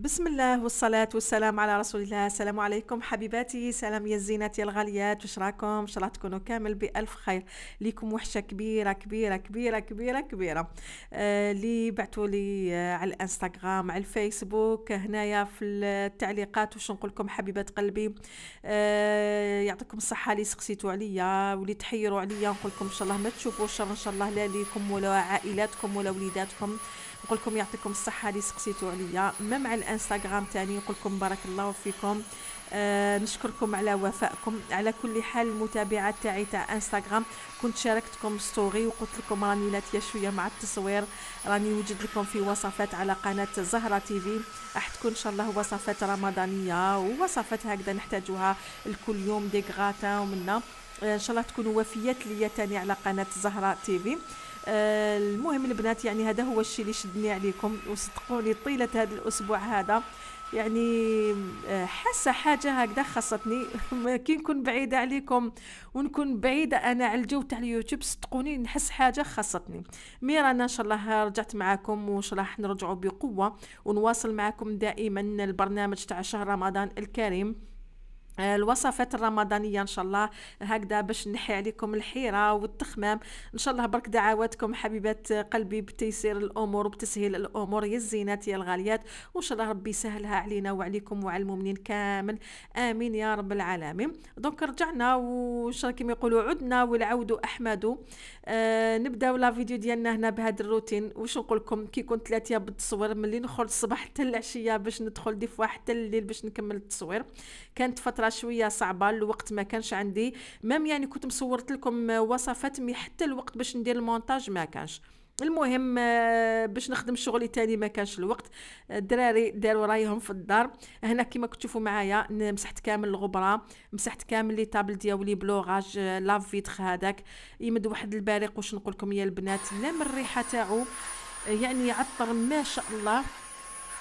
بسم الله والصلاة والسلام على رسول الله السلام عليكم حبيباتي سلام يا الزينات يا الغاليات وش راكم ان شاء الله تكونوا كامل بألف خير ليكم وحشة كبيرة كبيرة كبيرة كبيرة كبيرة اللي آه بعتوا لي آه على الانستغرام على الفيسبوك هنايا في التعليقات وش نقول لكم حبيبات قلبي آه يعطيكم الصحة اللي سقسيتوا عليا واللي تحيروا عليا نقول لكم ان شاء الله ما تشوفوا ان شاء الله لا ليكم ولا عائلاتكم ولا وليداتكم نقول لكم يعطيكم الصحه اللي سقسيتوا عليا ما مع الانستغرام تاني نقول لكم بارك الله فيكم آه نشكركم على وفائكم على كل حال المتابعه تاعي تاع انستغرام كنت شاركتكم ستوري وقلت لكم راني لاتيا شويه مع التصوير راني وجد لكم في وصفات على قناه زهره تي في راح تكون ان شاء الله وصفات رمضانيه ووصفات هكذا نحتاجوها لكل يوم دي غراتان ومنا آه، ان شاء الله تكونوا وفيات ليا تاني على قناه زهره تي في آه، المهم البنات يعني هذا هو الشيء اللي شدني عليكم وصدقوني طيله هذا الاسبوع هذا يعني آه، حاسه حاجه هكذا خاصتني كي نكون بعيده عليكم ونكون بعيده انا على الجو تاع اليوتيوب صدقوني نحس حاجه خاصتني مي رانا ان شاء الله رجعت معاكم وان شاء الله نرجعوا بقوه ونواصل معاكم دائما البرنامج تاع شهر رمضان الكريم الوصفات الرمضانية إن شاء الله هكذا باش نحي عليكم الحيرة والتخمام إن شاء الله برك دعواتكم حبيبات قلبي بتيسير الأمور وبتسهيل الأمور يا الزينات يا الغاليات وإن شاء الله ربي يسهلها علينا وعليكم وعلى المؤمنين كامل آمين يا رب العالمين دونك رجعنا الله كما يقولوا عدنا والعود أحمد آه نبداو لا فيديو ديالنا هنا بهذا الروتين وش نقول لكم كي كنت ثلاثة بالتصوير ملي نخرج الصباح حتى العشية باش ندخل ديف واحد حتى الليل باش نكمل التصوير كانت فتره شويه صعبه الوقت ما كانش عندي مام يعني كنت مصورت لكم وصفات مي حتى الوقت باش ندير المونتاج ما كانش المهم آه، باش نخدم شغلي تاني ما كانش الوقت الدراري داروا رايهم في الدار هنا كما كتشوفوا معايا مسحت كامل الغبره مسحت كامل لي طابل ديالي بلوغاج آه، لا فيتر هذاك يمد واحد الباريق واش نقول لكم يا البنات لا من الريحه تاعو يعني يعطر ما شاء الله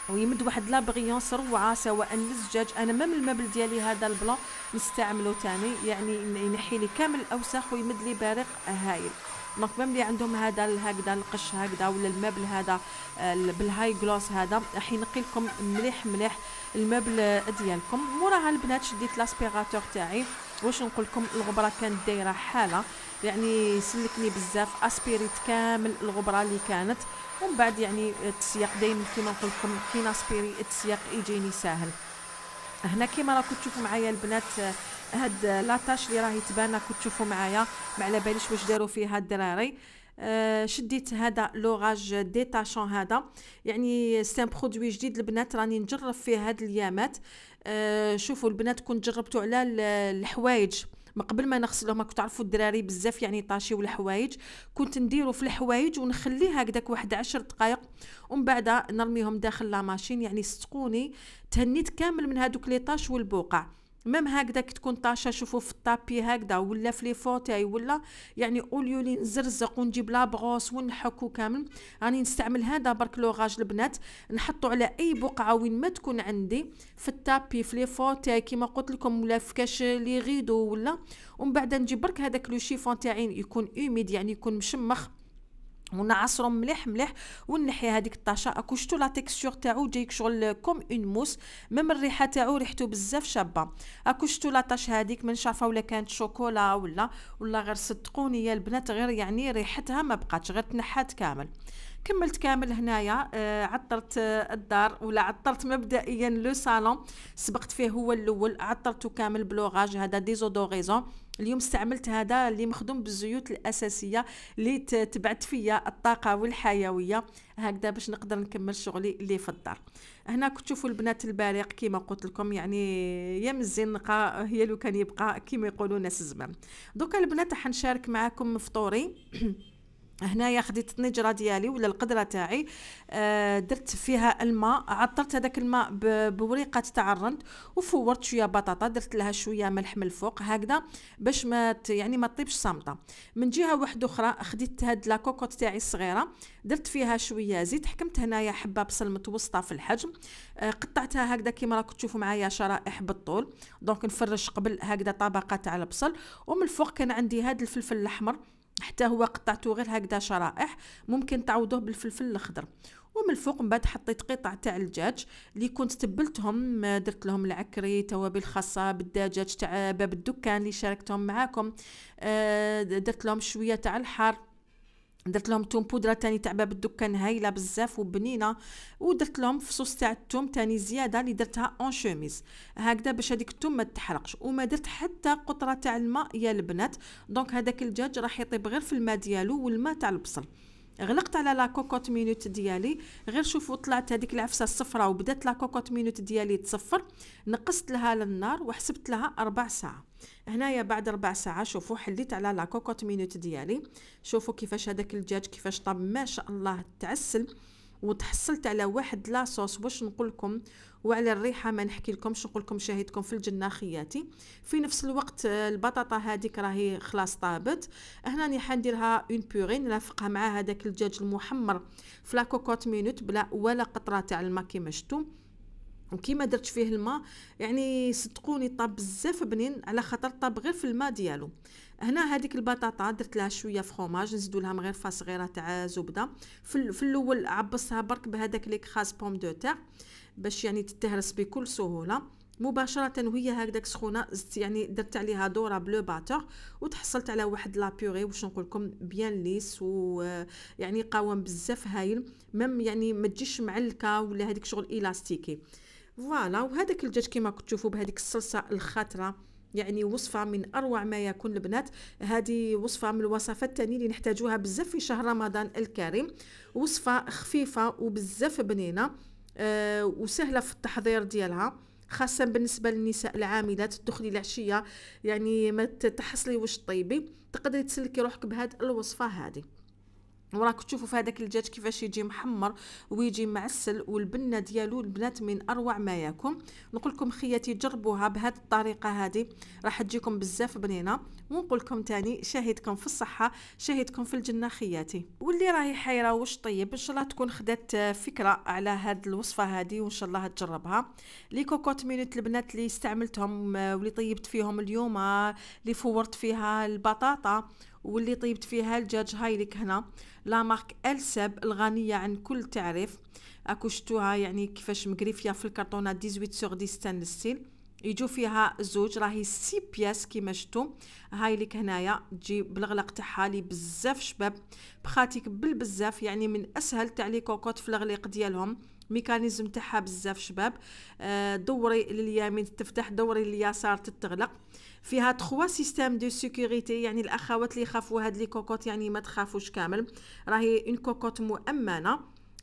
ويمد واحد لابغيونس روعه سواء للزجاج انا من المبل ديالي هذا البلون نستعملو تاني يعني ينحي لي كامل الاوساخ ويمد لي بارق هايل دونك ميم اللي عندهم هذا هكذا القش هكذا ولا المبل هذا بالهاي جلوس هذا راح ينقي لكم مليح مليح المبل ديالكم موراها البنات شديت لاسبيغاتور تاعي واش نقول لكم الغبره كانت دايره حاله يعني سلكني بزاف اسبيريت كامل الغبره اللي كانت ومن بعد يعني التسياق دائما كما نقول لكم كي ناسبيري التسياق يجيني ساهل هنا كما راكم تشوفوا معايا البنات هاد لاطاش اللي راهي تبان راكم تشوفوا معايا ما على باليش واش داروا فيها الدراري آه، شديت هذا لوغاج ديتاشون هذا يعني سان برودوي جديد البنات راني نجرب فيه هاد اليامات آه، شوفوا البنات كون جربتوا على الحوايج ما قبل ما نغسلهم ما كنت تعرفوا الدراري بزاف يعني طاشي الحوايج كنت نديرو في الحوايج ونخليها هكذاك واحد عشر دقائق ومن بعد نرميهم داخل لا ماشين يعني صدقوني تهنيت كامل من هذوك لي طاش والبقع ميم هكذا كي تكون طاشه شوفوا في الطابي هكذا ولا في لي فوتاي ولا يعني لي نزرزق ونجيب لابغوس ونحكو كامل راني يعني نستعمل هذا برك لوغاج البنات نحطو على اي بقعه وين ما تكون عندي في الطابي في لي فوتاي كيما قلت لكم ولا في كاش لي غيدو ولا ومن بعد نجيب برك هذاك لو شيفون تاعي يكون اوميد يعني يكون مشمخ ونعصرهم مليح مليح ونحي هذيك الطاشه اكو شتو لا تيكستور تاعو جايك شغل كوم اون موس ميم الريحه تاعو ريحتو بزاف شابه اكو شتو لا طاش هذيك من شافه ولا كانت شوكولا ولا ولا غير صدقوني يا البنات غير يعني ريحتها ما بقاتش غير تنحات كامل كملت كامل هنايا آه عطرت آه الدار ولا عطرت مبدئيا لو صالون سبقت فيه هو الاول عطرته كامل بلوغاج هذا ديزودوريزون اليوم استعملت هذا اللي مخدوم بالزيوت الاساسيه اللي تبعت فيا الطاقه والحيويه هكذا باش نقدر نكمل شغلي اللي في الدار هنا كتشوفوا البنات البارق كيما قلت لكم يعني يا من الزنقه هي لو كان يبقى كيما يقولوا ناس زمان دوكا البنات حنشارك معاكم فطوري هنايا خديت النجره ديالي ولا القدره تاعي آه درت فيها الماء عطرت هذاك الماء بوريقه تاع الرند وفورت شويه بطاطا درت لها شويه ملح من الفوق هكذا باش ما يعني ما تطيبش صامته من جهه واحده اخرى خديت هاد لا كوكوت تاعي الصغيره درت فيها شويه زيت حكمت هنايا حبه بصل متوسطه في الحجم آه قطعتها هكذا كيما راكم تشوفوا معايا شرائح بالطول دونك نفرش قبل هكذا طبقه تاع البصل ومن الفوق كان عندي هاد الفلفل الاحمر حتى هو قطعته غير هكذا شرائح ممكن تعوضوه بالفلفل الاخضر ومن الفوق من بعد حطيت قطع تاع الدجاج اللي كنت تبلتهم درت لهم العكري توابل خاصه بالدجاج تاع باب الدكان اللي شاركتهم معاكم آه، درت لهم شويه تاع الحر درت لهم توم بودره تاني تاع باب الدكان هايله بزاف وبنينه ودرت لهم فصوص تاع التوم تاني زياده اللي درتها اون شوميز هكذا باش هذيك التوم ما تحرقش وما درت حتى قطره تاع الماء يا البنات دونك هذاك الدجاج راح يطيب غير في الماء ديالو والماء تاع البصل غلقت على لا كوكوت مينوت ديالي غير شوفوا طلعت هذيك العفسه الصفراء وبدات لا كوكوت مينوت ديالي تصفر نقصت لها للنار وحسبت لها ربع ساعه هنايا بعد ربع ساعه شوفوا حليت على لا كوكوت مينوت ديالي شوفوا كيفاش هذاك الدجاج كيفاش طاب ما شاء الله تعسل وتحصلت على واحد لاصوص واش نقول لكم وعلى الريحه ما نحكي لكمش نقول لكم شاهدكم في الجنه خياتي في نفس الوقت آه، البطاطا هذيك راهي خلاص طابت هنا راني حنديرها اون بوري نلافقها مع هذاك الدجاج المحمر في لا كوكوت مينوت بلا ولا قطره تاع الماء كيما شفتوا وكيما درت فيه الماء يعني صدقوني طاب بزاف بنين على خاطر طاب غير في الماء ديالو هنا هذيك البطاطا درت لها شويه فخوماج نزيدو لها مغرفه صغيره تاع زبده في الاول عبصها برك بهذاك ليكخاس بوم دو تير باش يعني تتهرس بكل سهوله مباشره وهي هكذاك سخونه يعني درت عليها دوره بلو باتور وتحصلت على واحد لا بيوري واش نقول لكم بيان ليس و يعني قوام بزاف هايل ميم يعني ما تجيش معلكه ولا هذيك شغل الاستيكي فوالا وهذاك الدجاج كيما كتشوفوا بهذيك الصلصه الخاتره يعني وصفه من اروع ما يكون البنات هذه وصفه من الوصفات الثانيه اللي نحتاجوها بزاف في شهر رمضان الكريم وصفه خفيفه وبزاف بنينه أه وسهله في التحضير ديالها خاصه بالنسبه للنساء العاملات تدخلي العشيه يعني ما تحصلي وش طيبي تقدري تسلكي روحك بهاد الوصفه هذه وراك تشوفوا في هذاك الدجاج كيفاش يجي محمر ويجي معسل والبنه ديالو البنات من اروع ما يكون نقول لكم خياتي جربوها بهذه الطريقه هذه راح تجيكم بزاف بنينه ونقول لكم ثاني شاهدكم في الصحه شاهدكم في الجنه خياتي واللي راهي حيره واش طيب ان شاء الله تكون خدات فكره على هاد الوصفه هذه وان شاء الله تجربها لي كوكوت مينوت البنات اللي استعملتهم آه، واللي طيبت فيهم اليوم اللي آه، فورت فيها البطاطا واللي طيبت فيها الجاج هايلك هنا لا مارك الساب الغنيه عن كل تعريف اكو شتوها يعني كيفاش مقريفيه في الكرتونه 18 سور 10 ستانلس ستيل يجو فيها زوج راهي سي بياس كيما شتو هاي لك هنايا تجي بالغلاق تاعها لي بزاف شباب بخاتيك بالبزاف يعني من اسهل تاع لي كوكوت في الغليق ديالهم ميكانيزم تاعها بزاف شباب آه، دوري لليمين تفتح دوري لليسار تتغلق فيها تخوا سيستيم دو سيكوريتي يعني الاخوات اللي يخافوا هاد لي كوكوت يعني ما تخافوش كامل راهي اون كوكوت مؤمنه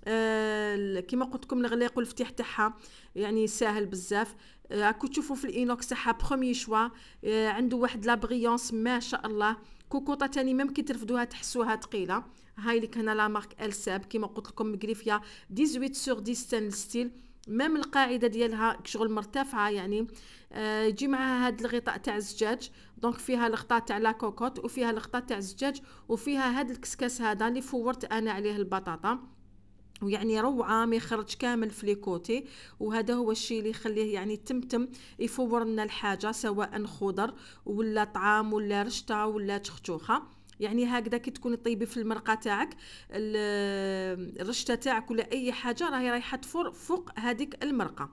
آه كما قلت لكم الغلاق والفتيح تاعها يعني ساهل بزاف راكو آه، تشوفوا في الاينوكس تاعها برومي شوا آه، عنده واحد لابغيونس ما شاء الله كوكوطه تاني ميم كي ترفدوها تحسوها ثقيله هاي اللي هنا لا مارك الساب كيما قلت لكم مقريفيا 18 سور 10 ستيل مام القاعده ديالها شغل مرتفعه يعني يجي معها هاد الغطاء تاع الزجاج دونك فيها الغطاء تاع لا كوكوت وفيها الغطاء تاع الزجاج وفيها هاد الكسكاس هذا اللي فورت انا عليه البطاطا ويعني روعه ما يخرج كامل في ليكوتي وهذا هو الشيء اللي يخليه يعني تمتم يفور لنا الحاجه سواء خضر ولا طعام ولا رشته ولا تختوخه يعني هكذا كي تكوني طيبي في المرقه تاعك الرشته تاعك ولا اي حاجه راهي رايحه تفور فوق هذيك المرقه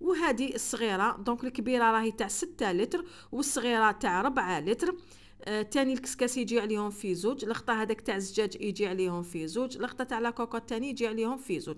وهذه الصغيره دونك الكبيره راهي تاع 6 لتر والصغيره تاع 4 لتر آه تاني الكسكاس يجي عليهم في زوج لقطه هذاك تاع الزجاج يجي عليهم في زوج لقطه تاع لاكوكو تاني يجي عليهم في زوج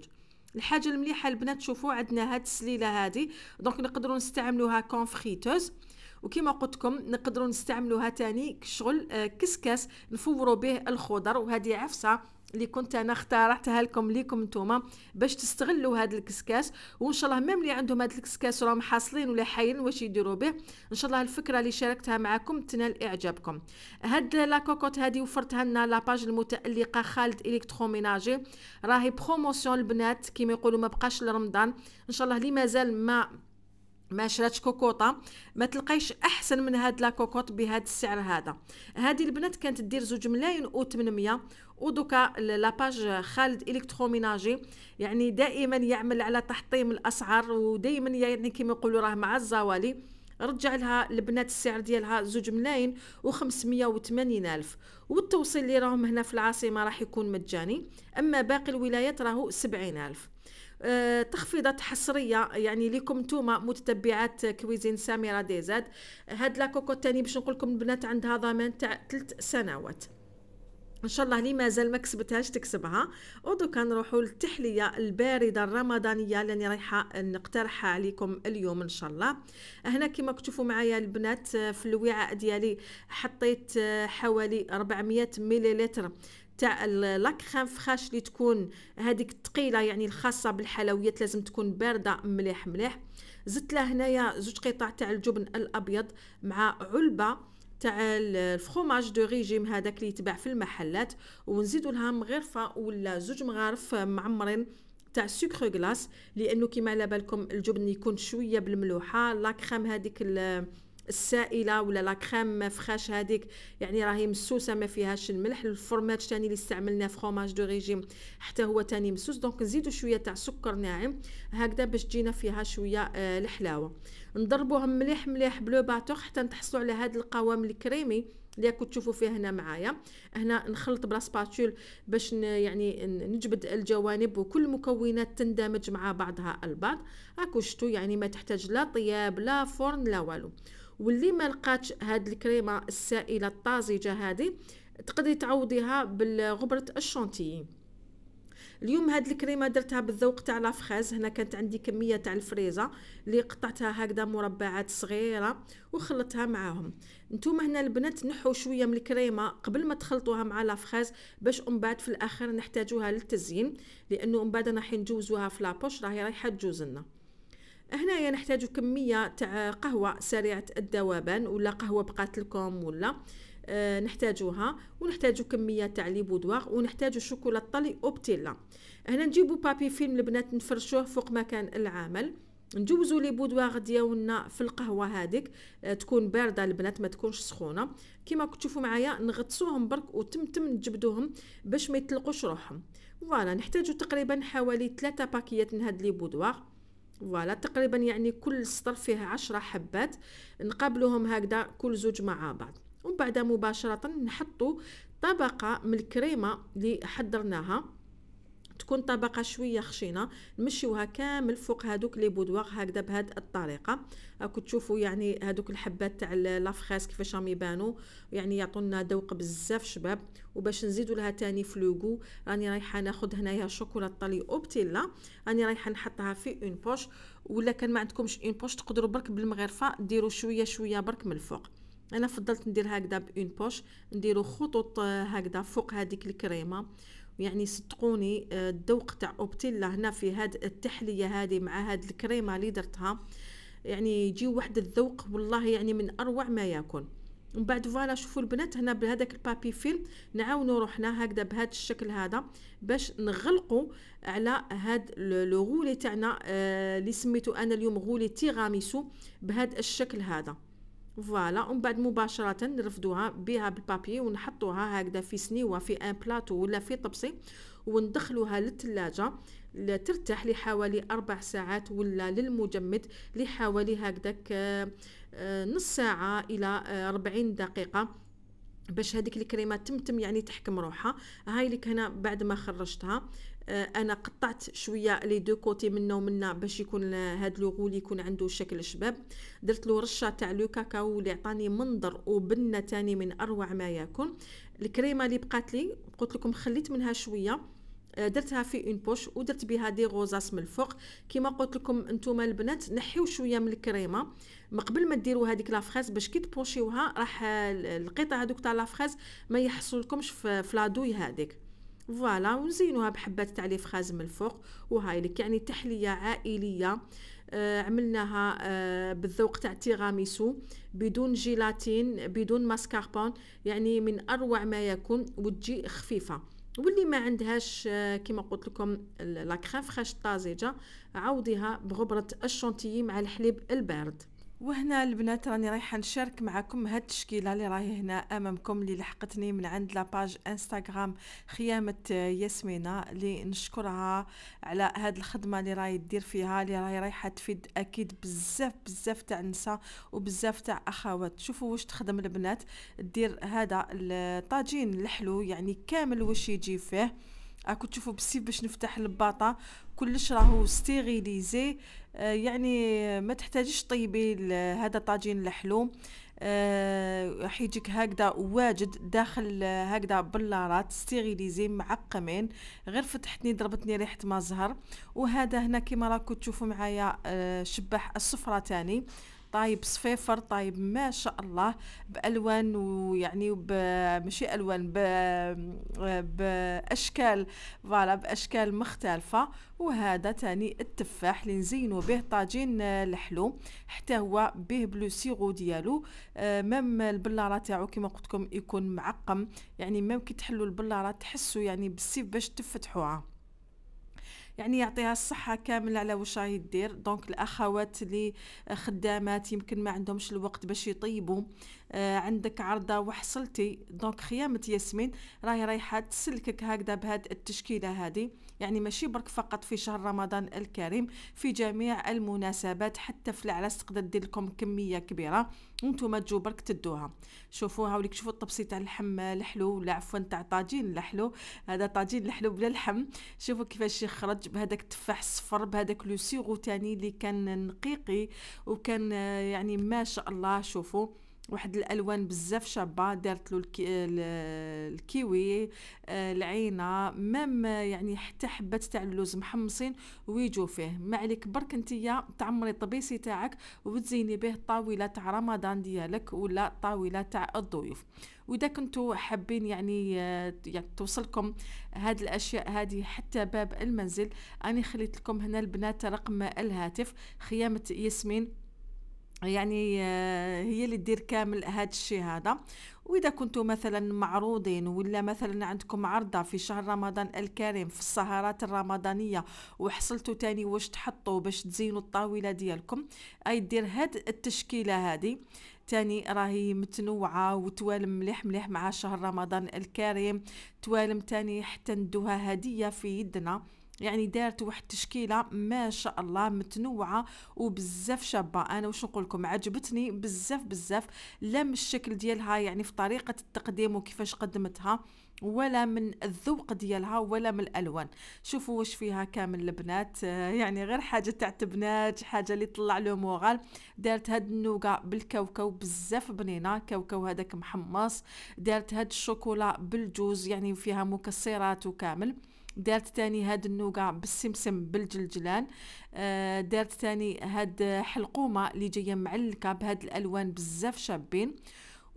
الحاجه المليحه البنات شوفوا عندنا هاد السليله هذه دونك نقدروا نستعملوها كونفريتوز وكما لكم نقدروا نستعملوها تاني كشغل آه، كسكاس نفوروا به الخضر وهذه عفسه اللي كنت انا اخترعتها لكم ليكم نتوما باش تستغلوا هذا الكسكاس وان شاء الله ميم اللي عندهم هذا الكسكاس راهم حاصلين ولا حايلين واش يديروا به ان شاء الله الفكره اللي شاركتها معكم تنال اعجابكم هاد لا كوكوت هذه وفرتها لنا لاباج المتالقه خالد الكتروميناجي راهي بروموسيون البنات كيما يقولوا ما بقاش لرمضان ان شاء الله اللي مازال ما ما شراتش كوكوطه ما تلقايش احسن من هاد لا كوكوط بهاد السعر هذا هذه البنات كانت دير زوج ملاين و 800 ودوكا لاباج خالد الكتروميناجي يعني دائما يعمل على تحطيم الاسعار ودائما يعني كما يقولوا راه مع الزوالي رجع لها البنات السعر ديالها زوج ملاين و 580 الف والتوصيل اللي راهم هنا في العاصمه راح يكون مجاني اما باقي الولايات راهو 70 الف آه، تخفيضات حصريه يعني لكم نتوما متتبعات كويزين سميره دي زاد هاد كوكو الثاني باش نقول لكم البنات عندها ضمان تاع ثلاث سنوات ان شاء الله لي مازال ما كسبتهاش تكسبها ودوكا نروحوا للتحليه البارده الرمضانيه اللي رايحه نقترحها عليكم اليوم ان شاء الله هنا كما كتشوفوا معايا البنات آه، في الوعاء ديالي حطيت آه، حوالي 400 مليلتر تاع خام فخاش اللي تكون هذيك الثقيله يعني الخاصه بالحلويات لازم تكون بارده مليح مليح زدت له هنايا زوج قطع تاع الجبن الابيض مع علبه تاع الفخوماج دو ريجيم هذاك اللي يتباع في المحلات ونزيد لها مغرفه ولا زوج مغارف معمرين تاع سكر غلاس لانه كيما على بالكم الجبن يكون شويه بالملوحه لاكريم هذيك السائله ولا لا كريم فخاش هذيك يعني راهي مسوسه ما فيهاش الملح الفرماج تاني اللي استعملناه في دو ريجيم حتى هو تاني مسوس دونك نزيدو شويه تاع سكر ناعم هكذا باش تجينا فيها شويه آه الحلاوه نضربوهم مليح مليح بلو باتور حتى نتحصلوا على هذا القوام الكريمي اللي راكم تشوفوا فيه هنا معايا هنا نخلط بلا سباتول باش يعني نجبد الجوانب وكل مكونات تندمج مع بعضها البعض راكم شفتوا يعني ما تحتاج لا طياب لا فرن لا والو واللي ما لقاتش هاد الكريمه السائله الطازجه هذه تقدري تعوضيها بغبره الشونتيي اليوم هاد الكريمه درتها بالذوق تاع لافخاز هنا كانت عندي كميه تاع الفريزه اللي قطعتها هكذا مربعات صغيره وخلطتها معاهم نتوما هنا البنات نحو شويه من الكريمه قبل ما تخلطوها مع لافخاز باش ام بعد في الاخر نحتاجوها للتزيين لانه ام بعد راح نجوزوها في لابوش راهي رايحه تجوز لنا هنايا نحتاج كميه تاع قهوه سريعه الذوبان ولا قهوه بقات لكم ولا آه، نحتاجوها ونحتاجو كميه تاع لي بودواغ ونحتاجو شوكولا لي اوبتيلا هنا نجيبو بابي فيلم البنات نفرشوه فوق مكان العمل نجوزو لي بودواغ ديالنا في القهوه هاديك آه، تكون بارده البنات ما تكونش سخونه كيما كتشوفو معايا نغطسوهم برك وتمتم نجبدوهم باش ما يطلقوش روحهم فوالا نحتاجو تقريبا حوالي ثلاثة باكيات من هاد لي بودواغ فوالا تقريبا يعني كل سطر فيه عشرة حبات نقابلوهم هكذا كل زوج مع بعض ومن بعد مباشرة نحطو طبقة من الكريمة اللي حضرناها تكون طبقه شويه خشينه نمشيوها كامل فوق هذوك لي بودواغ هكذا بهذه الطريقه راكم تشوفوا يعني هذوك الحبات تاع لافخاس كيفاش راهم يبانوا يعني يعطونا ذوق بزاف شباب وباش نزيدوا لها تاني فلوغو راني رايحه ناخذ هنايا شوكولاتة اوبتيلا راني رايحه نحطها في اون بوش ولا كان ما عندكمش اون بوش تقدروا برك بالمغرفه ديروا شويه شويه برك من الفوق انا فضلت ندير هكذا بون بوش نديرو خطوط هكذا فوق هذيك الكريمه يعني صدقوني آه، الذوق تاع اوبتيلا هنا في هاد التحليه هذه مع هاد الكريمه اللي درتها يعني يجي واحد الذوق والله يعني من اروع ما يكون ومن بعد فوالا شوفوا البنات هنا بهذاك البابي فيلم نعاونوا روحنا هكذا بهذا الشكل هذا باش نغلقوا على هاد لو غولي تاعنا آه، اللي آه سميتو انا اليوم غولي تيغاميسو بهذا الشكل هذا فوالا ومن بعد مباشره نرفدوها بها بالبابي ونحطوها هكذا في سنيوه في ان بلاطو ولا في طبسي وندخلوها للثلاجه ترتاح لحوالي أربع ساعات ولا للمجمد لحوالي هكذاك آه، نص ساعة إلى 40 آه، دقيقة باش هذيك الكريمه تمتم يعني تحكم روحها هاي اللي هنا بعد ما خرجتها آه، انا قطعت شويه لي دو كوتي منه ومنا باش يكون هاد لو يكون عنده شكل شباب درت له رشه تاع لو كاكاو اللي عطاني منظر وبنه ثاني من اروع ما يكون الكريمه اللي بقات لي قلت لكم خليت منها شويه آه، درتها في اون بوش ودرت بها دي غوزاس من الفوق كيما قلت لكم نتوما البنات نحيو شويه من الكريمه من قبل ما ديروا هذيك لافريز باش كي تبوشيوها راح القطع هذوك تاع لافريز ما يحصلكمش في لادوي هذيك فوالا ونزينوها بحبات تاع لي فخاز من الفوق وهاي لك يعني تحليه عائليه آه عملناها آه بالذوق تاع تيراميسو بدون جيلاتين بدون ماسكاربون يعني من اروع ما يكون وتجي خفيفه واللي ما عندهاش آه كما قلت لكم لا كريم فريش طازجه عوضيها بغبره الشونتيي مع الحليب البارد وهنا البنات راني رايحه نشارك معكم هاد التشكيله اللي راهي هنا امامكم اللي لحقتني من عند لاباج انستغرام خيامه ياسمينه اللي نشكرها على هاد الخدمه اللي راهي دير فيها اللي راهي رايحه تفيد اكيد بزاف بزاف تاع النساء وبزاف تاع اخوات شوفوا واش تخدم البنات دير هذا الطاجين الحلو يعني كامل واش يجي فيه راكو تشوفوا بالسيف باش نفتح الباطا كلش راهو ستيريليزي آه، يعني ما تحتاجيش طيبي هذا طاجين الحلوم آه، راح يجيك هكذا واجد داخل آه، هكذا بلارات ستيريليزي معقمين غير فتحتني ضربتني ريحه ما زهر وهذا هنا كما راكو تشوفوا معايا شبح شباح الصفرة تاني طايب صفيفر طايب ما شاء الله بالوان ويعني ماشي الوان باشكال فوالا باشكال مختلفه وهذا تاني التفاح اللي نزينو به طاجين الحلو حتى هو به بلو سيغو ديالو آه، مام البلاره تاعو كما قلت لكم يكون معقم يعني مام كي تحلوا البلاره تحسوا يعني بالسيف باش تفتحوها يعني يعطيها الصحه كامله على واش راهي دير دونك الاخوات اللي خدامات يمكن ما عندهمش الوقت باش يطيبوا آه عندك عرضه وحصلتي دونك خيامه ياسمين راهي رايحه تسلكك هكذا بهاد التشكيله هذه يعني ماشي برك فقط في شهر رمضان الكريم في جميع المناسبات حتى في العرس تقدر دير لكم كميه كبيره وانتم تجو برك تدوها شوفوها وليك شوفوا الطبسي تاع اللحم الحلو ولا عفوا تاع طاجين الحلو هذا طاجين الحلو بلا لحم شوفوا كيفاش يخرج بهذاك التفاح الصفر بهذاك لو سيغو تاني اللي كان نقيقي وكان يعني ما شاء الله شوفوا واحد الالوان بزاف شابه دارت له الكيوي آه، العينه مام يعني حتى حبات تاع اللوز محمصين ويجوا فيه ما عليك برك انتيا تعمري الطبيسي تاعك وتزيني به الطاوله تاع رمضان ديالك ولا الطاوله تاع الضيوف واذا كنتو حابين يعني آه، يعني توصلكم هاد الاشياء هذه حتى باب المنزل انا خليت لكم هنا البنات رقم الهاتف خيامه ياسمين يعني آه، هي اللي تدير كامل هذا الشيء هذا واذا كنتم مثلا معروضين ولا مثلا عندكم عرضه في شهر رمضان الكريم في السهرات الرمضانيه وحصلتوا تاني واش تحطوا باش تزينوا الطاوله ديالكم اي دير هاد التشكيله هذه تاني راهي متنوعة وتوالم مليح مليح مع شهر رمضان الكريم توالم تاني حتى ندوها هدية في يدنا يعني دارت واحد التشكيله ما شاء الله متنوعه وبزاف شابه انا واش نقول لكم عجبتني بزاف بزاف لا من الشكل ديالها يعني في طريقه التقديم وكيفاش قدمتها ولا من الذوق ديالها ولا من الالوان شوفوا واش فيها كامل البنات آه، يعني غير حاجه تاع البنات حاجه اللي طلع له موغال دارت هاد النوغا بالكاوكاو بزاف بنينه كاوكاو هذاك محمص دارت هاد الشوكولا بالجوز يعني فيها مكسرات وكامل دارت تاني هاد النوقع بالسمسم بالجلجلان آه، دارت تاني هاد حلقومه اللي جايه معلكه بهاد الالوان بزاف شابين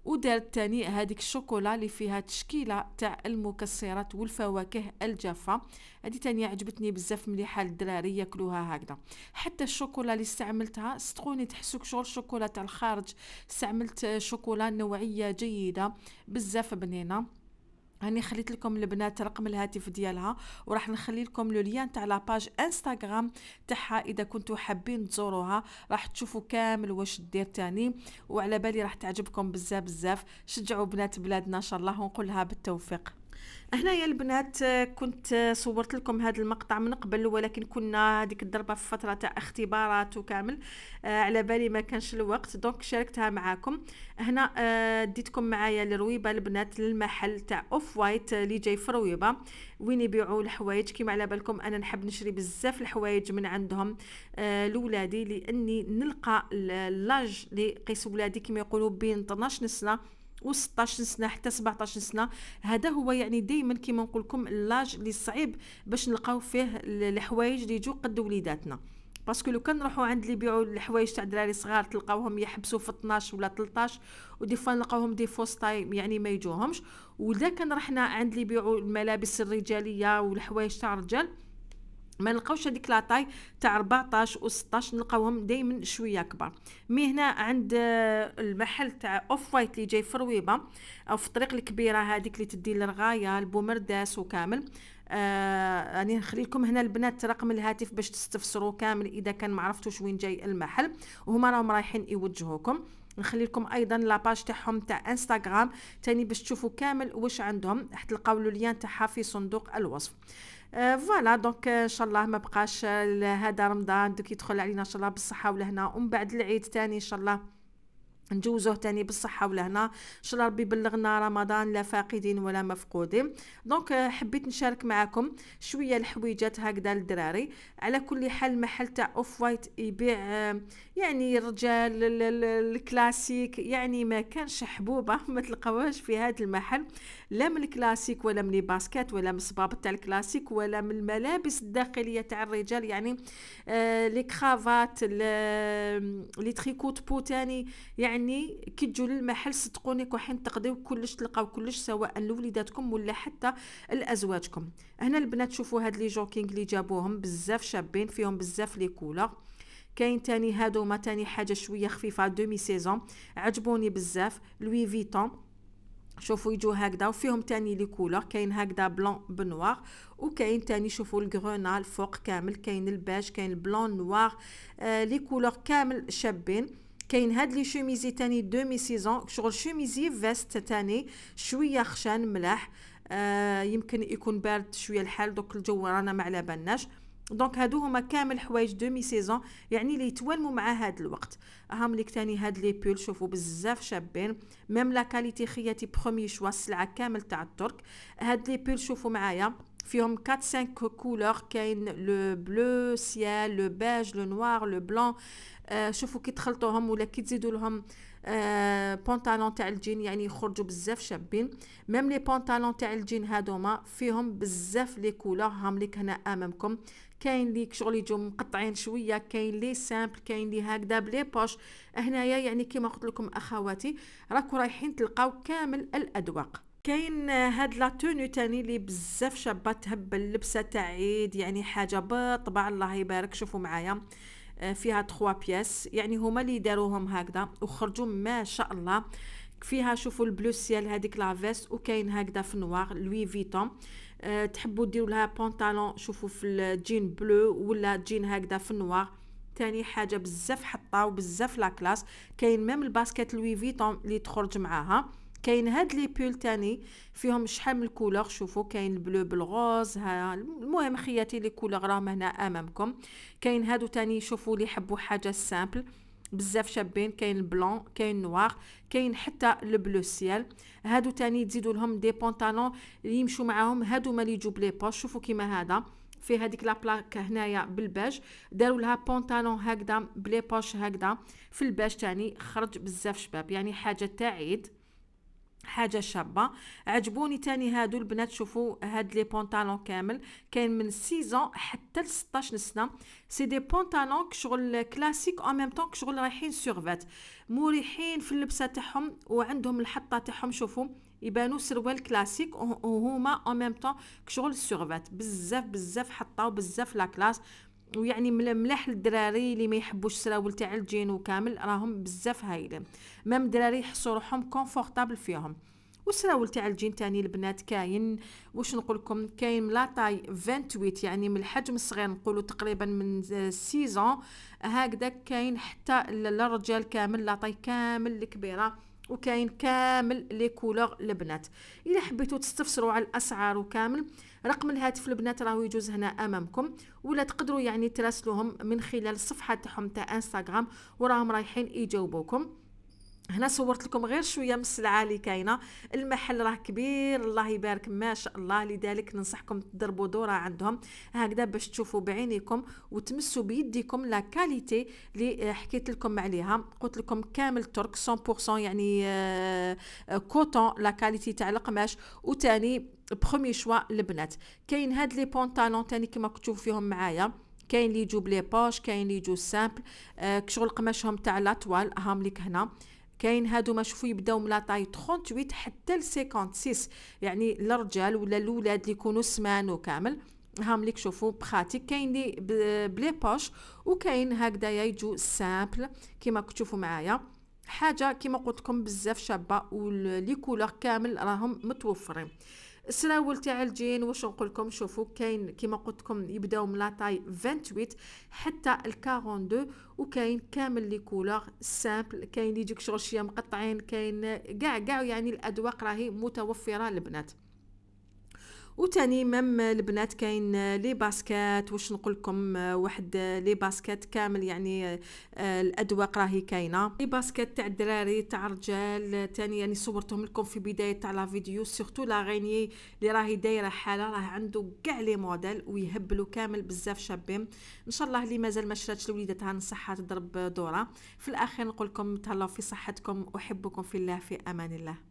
ودارت تاني هذيك الشوكولا اللي فيها تشكيله تاع المكسرات والفواكه الجافه هذه تانية عجبتني بزاف مليحه الدراري ياكلوها هكذا حتى الشوكولا اللي استعملتها صدقوني تحسوك شغل شوكولا تاع الخارج استعملت شوكولا نوعيه جيده بزاف بنينه هاني خليت لكم البنات رقم الهاتف ديالها وراح نخلي لكم لو ليان تاع لاباج انستغرام تاعها اذا كنتو حابين تزوروها راح تشوفوا كامل واش دير تاني وعلى بالي راح تعجبكم بزاف بزاف شجعوا بنات بلادنا ان شاء الله ونقولها بالتوفيق هنا يا البنات كنت صورت لكم هذا المقطع من قبل ولكن كنا هذيك الضربه في فتره تاع اختبارات وكامل آه، على بالي ما كانش الوقت دونك شاركتها معاكم هنا آه، ديتكم معايا لرويبه البنات للمحل تاع اوف وايت اللي جاي في رويبه وين يبيعوا الحوايج كيما على بالكم انا نحب نشري بزاف الحوايج من عندهم آه، لولادي لاني نلقى اللاج لقيس ولادي كيما يقولوا بين 12 سنه و16 سنه حتى 17 سنه هذا هو يعني دائما كيما نقول لكم لاج اللي صعيب باش نلقاو فيه الحوايج اللي يجوا قد وليداتنا باسكو لو كان نروحو عند اللي يبيعوا الحوايج تاع دراري صغار تلقاوهم يحبسوا في 12 ولا 13 ودي فوا نلقاوهم دي فوس تايم يعني ما يجوهمش ولا كان رحنا عند اللي يبيعوا الملابس الرجاليه والحوايج تاع الرجال ما نلقاوش هذيك لاطاي تاع 14 و 16 نلقاوهم دائما شويه كبار مي هنا عند آه، المحل تاع اوف وايت اللي جاي في رويبه او في الطريق الكبيره هذيك اللي تدي للغايه البومرداس وكامل آه راني نخلي لكم هنا البنات رقم الهاتف باش تستفسروا كامل اذا كان ما عرفتوش وين جاي المحل وهما راهم رايحين يوجهوكم نخلي لكم ايضا لاباج تاعهم تاع انستغرام تاني باش تشوفوا كامل واش عندهم راح تلقاو لو ليان تاعها في صندوق الوصف فوالا آه، آه، دونك ان شاء الله ما بقاش آه، هذا رمضان دوك يدخل علينا ان شاء الله بالصحه ولهنا ومن بعد العيد تاني ان شاء الله نجوزوه تاني بالصحة هنا إن شاء الله ربي يبلغنا رمضان لا فاقدين ولا مفقودين دونك آه، حبيت نشارك معكم شوية الحويجات هكذا للدراري على كل حال محل تاع اوف وايت يبيع آه، يعني الرجال الكلاسيك يعني ما كانش حبوبة ما تلقاوهاش في هذا المحل لا من الكلاسيك ولا من باسكات ولا من الصباب تاع الكلاسيك ولا من الملابس الداخليه تاع الرجال يعني آه، لي كرافات لي تريكوت بوتاني يعني كي تجوا للمحل صدقوني كوحين تقضيو كلش تلقاو كلش سواء لوليداتكم ولا حتى لازواجكم هنا البنات شوفوا هاد لي جوكينغ لي جابوهم بزاف شابين فيهم بزاف لي كولور كاين تاني هادو ما تاني حاجه شويه خفيفه دومي سيزون عجبوني بزاف لوي فيتون شوفوا يجوا هكذا وفيهم تاني لي كولور كاين هكذا بلون بنوار وكاين تاني شوفوا الكرونال الفوق كامل كاين الباج كاين البلون نوار آه لي كولور كامل شابين كاين هاد لي شوميزي تاني دومي سيزون شغل شوميزي فيست تاني شويه خشان ملاح آه يمكن يكون بارد شويه الحال دوك الجو رانا ما على بالناش دونك هادو هما كامل حوايج دومي سيزون يعني اللي يتوالموا مع هاد الوقت هام ليك تاني هاد لي بول شوفوا بزاف شابين ميم لا كاليتي خياتي برومي شوا السلعه كامل تاع الترك هاد لي بول شوفوا معايا فيهم 4 5 كولور كاين لو بلو سيال لو بيج لو نوار لو بلون شوفوا كي تخلطوهم ولا كي تزيدوا لهم بونطالون آه، تاع الجين يعني يخرجوا بزاف شابين ميم لي بونطالون تاع الجين هادوما فيهم بزاف لي كولور ليك هنا امامكم كاين لي شغل يجو مقطعين شويه كاين لي سامبل كاين لي هكذا بلي بوش هنايا يعني كما قلت لكم اخواتي راكو رايحين تلقاو كامل الاذواق كاين هاد لا تونو تاني اللي بزاف شابه تهبل اللبسه تاع عيد يعني حاجه بالطبع الله يبارك شوفوا معايا آه، فيها 3 بياس يعني هما اللي داروهم هكذا وخرجوا ما شاء الله فيها شوفوا البلو سيال هذيك لافيس وكاين هكذا في نوار لوي فيتون آه، تحبوا ديروا لها بونطالون شوفوا في الجين بلو ولا جين هكذا في النوار تاني حاجه بزاف حطه بزاف لا كلاس كاين ميم الباسكيت لوي فيتون اللي تخرج معاها كاين هاد لي بول تاني فيهم شحال من الكولور شوفوا كاين البلو بالغوز ها المهم خياتي لي كولور راهم هنا امامكم كاين هادو تاني شوفوا اللي حبوا حاجه سامبل بزاف شابين كاين البلون كاين نوار كاين حتى البلو سيال هادو تاني تزيدو لهم دي بونطالون اللي يمشوا معاهم هادو ما اللي يجوا بلي بوش شوفوا كيما هذا في هذيك لابلاك هنايا بالباج داروا لها بونطالون هكذا بلي بوش هكذا في الباج تاني خرج بزاف شباب يعني حاجه تاع عيد حاجه شابه عجبوني تاني هادو البنات شوفوا هاد لي بونطالون كامل كاين من 6 حتى ل 16 سنه سي دي بونطالون شغل كلاسيك او ميم طون شغل رايحين سيرفات مريحين في اللبسه تاعهم وعندهم الحطه تاعهم شوفوا يبانو سروال كلاسيك وهما او ميم طون شغل سيرفات بزاف بزاف حطاو بزاف لا كلاس ويعني ملاح الدراري اللي ما يحبوش السراول تاع الجين كامل راهم بزاف هايله مام الدراري يحسوا روحهم كونفورطابل فيهم والسراول تاع الجين تاني البنات كاين واش نقول لكم كاين لا طاي 28 يعني من الحجم الصغير نقولوا تقريبا من سيزون هكذا كاين حتى للرجال كامل لا طاي كامل الكبيره وكاين كامل لي كولور البنات الا حبيتو تستفسروا على الاسعار وكامل رقم الهاتف البنات راهو يجوز هنا امامكم ولا تقدروا يعني تراسلوهم من خلال الصفحه تاعهم تاع انستغرام وراهم رايحين يجاوبوكم هنا صورت لكم غير شويه من السلعه اللي كاينه المحل راه كبير الله يبارك ما شاء الله لذلك ننصحكم تضربوا دوره عندهم هكذا باش تشوفوا بعينيكم وتمسوا بيديكم لا كاليتي اللي حكيت لكم عليها قلت لكم كامل ترك 100% يعني كوتون آه، آه، لا كاليتي تاع القماش وثاني بخومي شوا البنات كاين هاد لي بونطالون تاني كما كتشوفو فيهم معايا كاين لي يجو بلي باش كاين لي يجو سامبل آه كشغل قماشهم تاع لاطوال هام ليك هنا كاين هادو ما شوفوا يبداو من لاطاي 38 حتى ل 56 يعني للرجال ولا الاولاد اللي يكونوا سمانو كامل هام ليك شوفوا بخاتيك كاين لي بلي باش وكاين هكذايا يجو سامبل كما كتشوفوا معايا حاجه كما قلت لكم بزاف شابه ولي كولور كامل راهم متوفرين السراول تاع الجين واش نقولكم شوفوا كاين كيما قلتكم يبداو من لاطاي 28 حتى ال 42 وكاين كامل لي كولور سامبل كاين يجيك شغل شويه مقطعين كاين كاع كاع يعني الادواق راهي متوفره البنات وتاني مام البنات كاين لي باسكات واش نقول لكم واحد لي باسكات كامل يعني آه، الاذواق راهي كاينه لي باسكات تاع الدراري تاع الرجال تاني يعني صورتهم لكم في بدايه تاع لا فيديو سورتو لا غيني اللي راهي دايره حاله راه عنده كاع لي موديل ويهبلوا كامل بزاف شابين ان شاء الله اللي مازال ما شراتش لوليداتها نصحها تضرب دوره في الاخير نقول لكم تهلاو في صحتكم احبكم في الله في امان الله